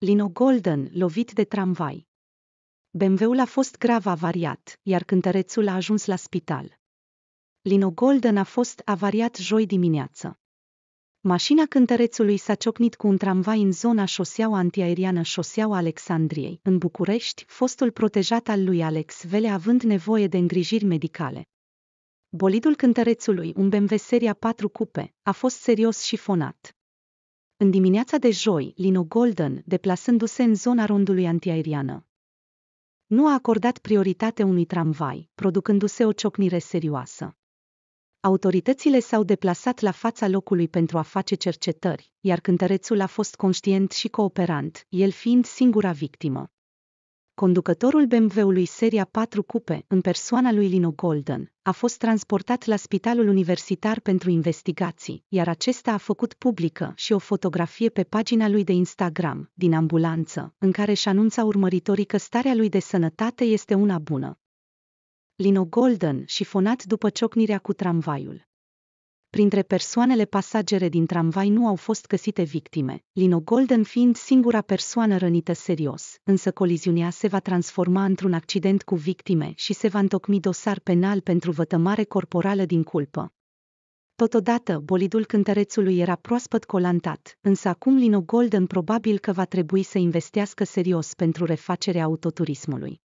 Lino Golden, lovit de tramvai. BMW-ul a fost grav avariat, iar cântărețul a ajuns la spital. Lino Golden a fost avariat joi dimineață. Mașina cântărețului s-a ciocnit cu un tramvai în zona șoseaua antiaeriană șoseaua Alexandriei, în București, fostul protejat al lui Alex Vele având nevoie de îngrijiri medicale. Bolidul cântărețului, un BMW seria 4 cupe, a fost serios șifonat în dimineața de joi, Lino Golden, deplasându-se în zona rondului antiaeriană. Nu a acordat prioritate unui tramvai, producându-se o ciocnire serioasă. Autoritățile s-au deplasat la fața locului pentru a face cercetări, iar cântărețul a fost conștient și cooperant, el fiind singura victimă conducătorul BMW-ului seria 4 cupe, în persoana lui Lino Golden, a fost transportat la Spitalul Universitar pentru investigații, iar acesta a făcut publică și o fotografie pe pagina lui de Instagram, din ambulanță, în care își anunța urmăritorii că starea lui de sănătate este una bună. Lino Golden, și fonat după ciocnirea cu tramvaiul Printre persoanele pasagere din tramvai nu au fost găsite victime, Lino Golden fiind singura persoană rănită serios, însă coliziunea se va transforma într-un accident cu victime și se va întocmi dosar penal pentru vătămare corporală din culpă. Totodată, bolidul cântărețului era proaspăt colantat, însă acum Lino Golden probabil că va trebui să investească serios pentru refacerea autoturismului.